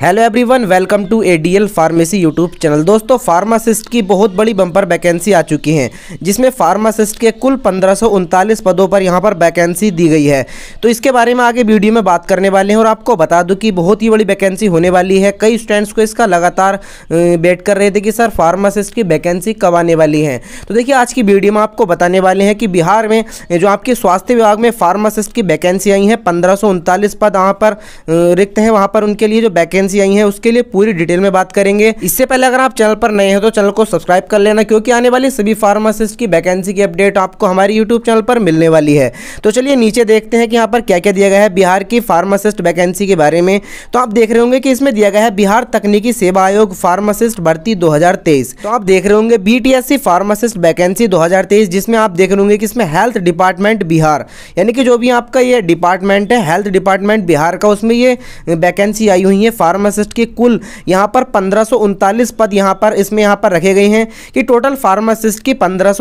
hello everyone welcome to ADL pharmacy YouTube channel दोस्तों pharmacist की बहुत बड़ी बम्पर वैकेंसी आ चुकी है जिसमें फार्मासिस्ट के कुल पंद्रह पदों पर यहां पर वैकेंसी दी गई है तो इसके बारे में आगे वीडियो में बात करने वाले हैं और आपको बता दूं कि बहुत ही बड़ी वैकेंसी होने वाली है कई स्टूडेंट्स को इसका लगातार वेट कर रहे थे कि सर फार्मासिस्ट की वैकेंसी कब आने वाली है तो देखिए आज की वीडियो में आपको बताने वाले हैं कि बिहार में जो आपके स्वास्थ्य विभाग में फार्मासिस्ट की वैकेंसी आई है पंद्रह पद वहाँ पर रिक्त हैं वहाँ पर उनके लिए जो वैकेंसी वैकेंसी आई है उसके लिए पूरी डिटेल में बात करेंगे इससे पहले अगर आप चैनल पर नए हैं तो चैनल को सब्सक्राइब कर लेना क्योंकि आने वाली सभी फार्मासिस्ट की वैकेंसी की अपडेट आपको हमारे यूट्यूब चैनल पर मिलने वाली है तो चलिए नीचे देखते हैं कि यहाँ पर क्या क्या दिया गया है बिहार की फार्मासिस्ट वैकेंसी के बारे में तो आप देख रहे होंगे कि इसमें दिया गया है बिहार तकनीकी सेवा आयोग फार्मासिस्ट भर्ती दो तो आप देख रहे होंगे बी फार्मासिस्ट वैकेंसी दो जिसमें आप देख रहे होंगे कि इसमें हेल्थ डिपार्टमेंट बिहार यानी कि जो भी आपका ये डिपार्टमेंट है हेल्थ डिपार्टमेंट बिहार का उसमें ये वैकेंसी आई हुई है फार्म फार्मासिस्ट के कुल यहाँ पर पंद्रह पद यहाँ पर इसमें यहाँ पर रखे गए हैं कि टोटल फार्मासिस्ट की पंद्रह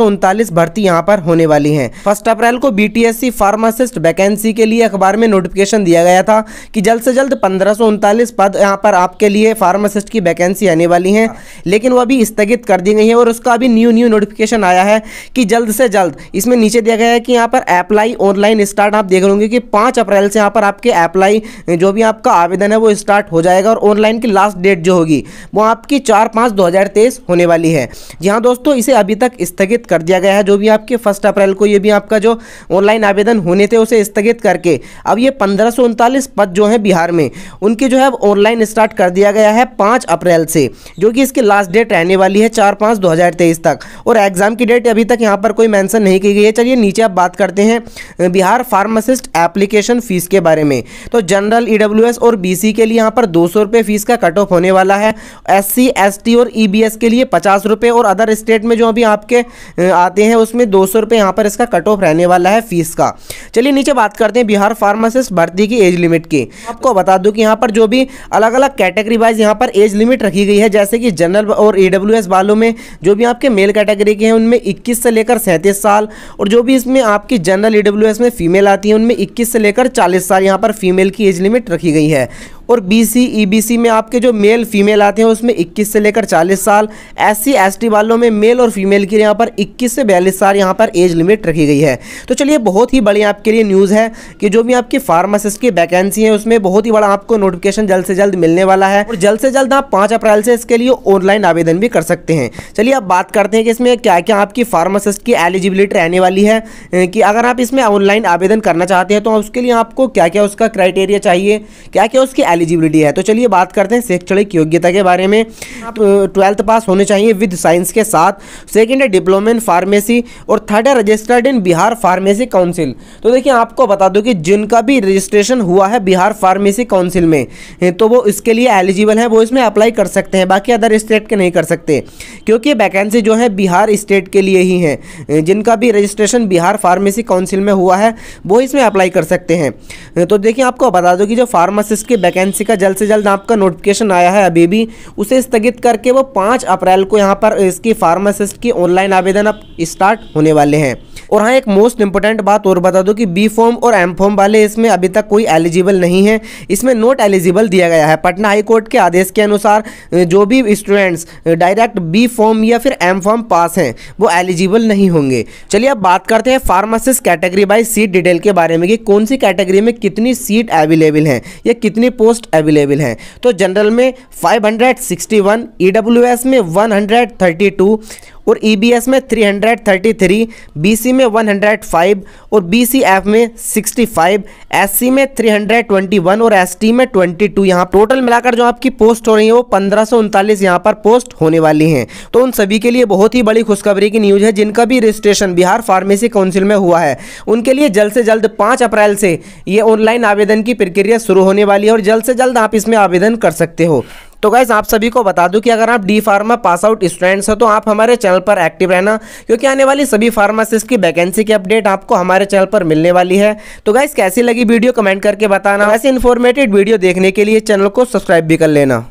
भर्ती यहाँ पर होने वाली है फर्स्ट अप्रैल को बी फार्मासिस्ट वैकेंसी के लिए अखबार में नोटिफिकेशन दिया गया था कि जल्द से जल्द पंद्रह पद यहाँ पर आपके लिए फार्मासिस्ट की वैकेंसी आने वाली है लेकिन वो अभी स्थगित कर दी गई है और उसका अभी न्यू न्यू नोटिफिकेशन आया है कि जल्द से जल्द इसमें नीचे दिया गया है कि यहाँ पर अप्लाई ऑनलाइन स्टार्ट आप देख लोगे कि पाँच अप्रैल से यहाँ पर आपके अप्लाई जो भी आपका आवेदन है वो स्टार्ट हो जाएगा जाएगा और ऑनलाइन की लास्ट डेट जो होगी वो आपकी चार पाँच दो होने वाली है जी हाँ दोस्तों इसे अभी तक स्थगित कर दिया गया है जो भी आपके फर्स्ट अप्रैल को ये भी आपका जो ऑनलाइन आवेदन होने थे उसे स्थगित करके अब ये पंद्रह पद जो हैं बिहार में उनके जो है ऑनलाइन स्टार्ट कर दिया गया है पाँच अप्रैल से जो कि इसकी लास्ट डेट रहने वाली है चार पाँच दो तक और एग्ज़ाम की डेट अभी तक यहाँ पर कोई मैंसन नहीं की गई है चलिए नीचे आप बात करते हैं बिहार फार्मासिस्ट एप्लीकेशन फ़ीस के बारे में तो जनरल ईडब्ल्यूएस और बीसी के लिए यहाँ पर सौ रुपये फीस का कट ऑफ होने वाला है एस सी एस टी और ई बी एस के लिए पचास रुपये और अदर स्टेट में जो अभी आपके आते हैं उसमें दो सौ रुपये यहाँ पर इसका कट ऑफ रहने वाला है फीस का चलिए नीचे बात करते हैं बिहार फार्मासिस्ट भर्ती की एज लिमिट की आपको बता दूँ कि यहाँ पर जो भी अलग अलग कैटेगरी वाइज यहाँ पर एज लिमिट रखी गई है जैसे कि जनरल और ई वालों में जो भी आपके मेल कैटेगरी के हैं उनमें इक्कीस से लेकर सैंतीस साल और जो भी इसमें आपकी जनरल ई में फीमेल आती है उनमें इक्कीस से लेकर चालीस साल यहाँ पर फीमेल की एज लिमिट रखी गई है और बीसी ईबीसी e में आपके जो मेल फीमेल आते हैं उसमें 21 से लेकर 40 साल एससी एसटी वालों में मेल और फीमेल के लिए यहाँ पर 21 से बयालीस साल यहाँ पर एज लिमिट रखी गई है तो चलिए बहुत ही बड़ी आपके लिए न्यूज़ है कि जो भी आपकी फार्मासिस्ट की वैकेंसी है उसमें बहुत ही बड़ा आपको नोटिफिकेशन जल्द से जल्द मिलने वाला है और जल्द से जल्द आप पाँच अप्रैल से इसके लिए ऑनलाइन आवेदन भी कर सकते हैं चलिए आप बात करते हैं कि इसमें क्या क्या आपकी फार्मासिस्ट की एलिजिबिलिटी रहने वाली है कि अगर आप इसमें ऑनलाइन आवेदन करना चाहते हैं तो उसके लिए आपको क्या क्या उसका क्राइटेरिया चाहिए क्या क्या उसकी एलिजिबिलिटी है तो चलिए बात करते हैं शैक्षणिक योग्यता के बारे में ट्वेल्थ पास होने चाहिए विद साइंस के साथ सेकेंड है डिप्लोमा इन फार्मेसी और थर्ड है registered in Bihar pharmacy council तो देखिए आपको बता दो कि जिनका भी रजिस्ट्रेशन हुआ है बिहार फार्मेसी काउंसिल में तो वो इसके लिए एलिजिबल है वो इसमें अप्लाई कर सकते हैं बाकी अदर स्टेट के नहीं कर सकते क्योंकि वैकेंसी जो है बिहार स्टेट के लिए ही है जिनका भी रजिस्ट्रेशन बिहार फार्मेसी काउंसिल में हुआ है वो इसमें अप्लाई कर सकते हैं तो देखिए आपको बता दो कि जो फार्मासिस्ट की वैकेंसी का जल्द से जल्द आपका नोटिफिकेशन आया है अभी भी उसे स्थगित करके वो पाँच अप्रैल को यहाँ पर इसकी फार्मासिस्ट की ऑनलाइन आवेदन अब स्टार्ट होने वाले हैं और हाँ एक मोस्ट इंपॉर्टेंट बात और बता दो कि बी फॉर्म और एम फॉर्म वाले इसमें अभी तक कोई एलिजिबल नहीं है इसमें नोट एलिजिबल दिया गया है पटना हाईकोर्ट के आदेश के अनुसार जो भी स्टूडेंट्स डायरेक्ट बी फॉर्म या फिर एम फॉर्म पास हैं वो एलिजिबल नहीं होंगे चलिए अब बात करते हैं pharmacist category by seat detail के बारे में कि कौन सी कैटेगरी में कितनी सीट अवेलेबल हैं या कितनी पोस्ट अवेलेबल हैं तो जनरल में 561 ईडब्ल्यूएस e में 132 और ई e में 333, सी में 105 और बी में 65, सी में 321 और टी में 22 टू यहाँ टोटल मिलाकर जो आपकी पोस्ट हो रही है वो पंद्रह सौ यहाँ पर पोस्ट होने वाली हैं तो उन सभी के लिए बहुत ही बड़ी खुशखबरी की न्यूज़ है जिनका भी रजिस्ट्रेशन बिहार फार्मेसी काउंसिल में हुआ है उनके लिए जल्द से जल्द पाँच अप्रैल से ये ऑनलाइन आवेदन की प्रक्रिया शुरू होने वाली है और जल्द से जल्द आप इसमें आवेदन कर सकते हो तो गाइज आप सभी को बता दूं कि अगर आप D pharma pass out students हो तो आप हमारे चैनल पर एक्टिव रहना क्योंकि आने वाली सभी फार्मासिस्ट की वैकेंसी की अपडेट आपको हमारे चैनल पर मिलने वाली है तो गाइज कैसी लगी वीडियो कमेंट करके बताना ऐसे इन्फॉर्मेटिव वीडियो देखने के लिए चैनल को सब्सक्राइब भी कर लेना